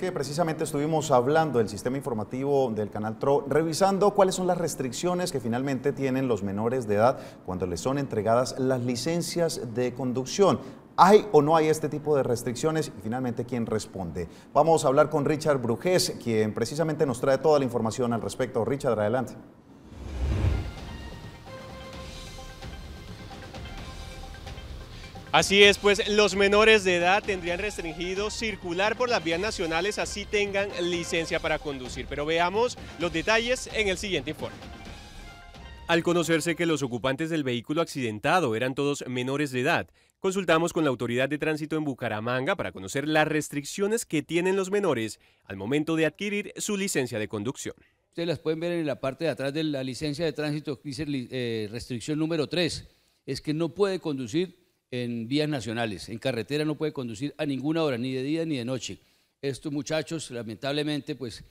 que precisamente estuvimos hablando del sistema informativo del Canal TRO, revisando cuáles son las restricciones que finalmente tienen los menores de edad cuando les son entregadas las licencias de conducción. ¿Hay o no hay este tipo de restricciones? Y finalmente, ¿quién responde? Vamos a hablar con Richard Brujés, quien precisamente nos trae toda la información al respecto. Richard, adelante. Así es, pues los menores de edad tendrían restringido circular por las vías nacionales así tengan licencia para conducir. Pero veamos los detalles en el siguiente informe. Al conocerse que los ocupantes del vehículo accidentado eran todos menores de edad, consultamos con la Autoridad de Tránsito en Bucaramanga para conocer las restricciones que tienen los menores al momento de adquirir su licencia de conducción. Ustedes las pueden ver en la parte de atrás de la licencia de tránsito, dice eh, restricción número 3, es que no puede conducir en vías nacionales, en carretera no puede conducir a ninguna hora, ni de día ni de noche. Estos muchachos, lamentablemente, pues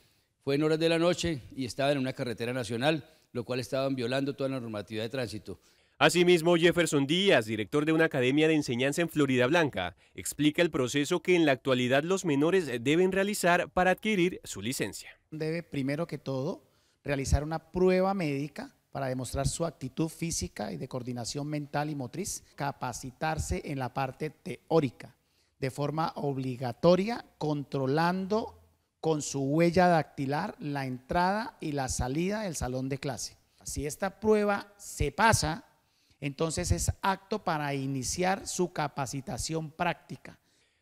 fue en horas de la noche y estaban en una carretera nacional, lo cual estaban violando toda la normativa de tránsito. Asimismo, Jefferson Díaz, director de una academia de enseñanza en Florida Blanca, explica el proceso que en la actualidad los menores deben realizar para adquirir su licencia. Debe primero que todo realizar una prueba médica para demostrar su actitud física y de coordinación mental y motriz, capacitarse en la parte teórica de forma obligatoria, controlando con su huella dactilar la entrada y la salida del salón de clase. Si esta prueba se pasa, entonces es acto para iniciar su capacitación práctica.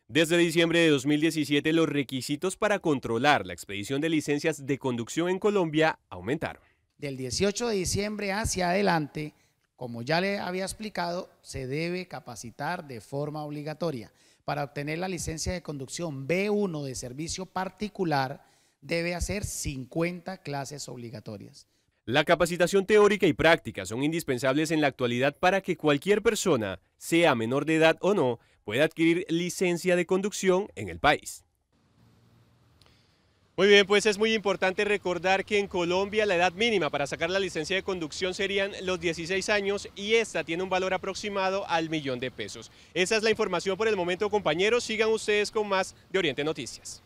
Desde diciembre de 2017 los requisitos para controlar la expedición de licencias de conducción en Colombia aumentaron del 18 de diciembre hacia adelante, como ya le había explicado, se debe capacitar de forma obligatoria. Para obtener la licencia de conducción B1 de servicio particular, debe hacer 50 clases obligatorias. La capacitación teórica y práctica son indispensables en la actualidad para que cualquier persona, sea menor de edad o no, pueda adquirir licencia de conducción en el país. Muy bien, pues es muy importante recordar que en Colombia la edad mínima para sacar la licencia de conducción serían los 16 años y esta tiene un valor aproximado al millón de pesos. Esa es la información por el momento, compañeros. Sigan ustedes con más de Oriente Noticias.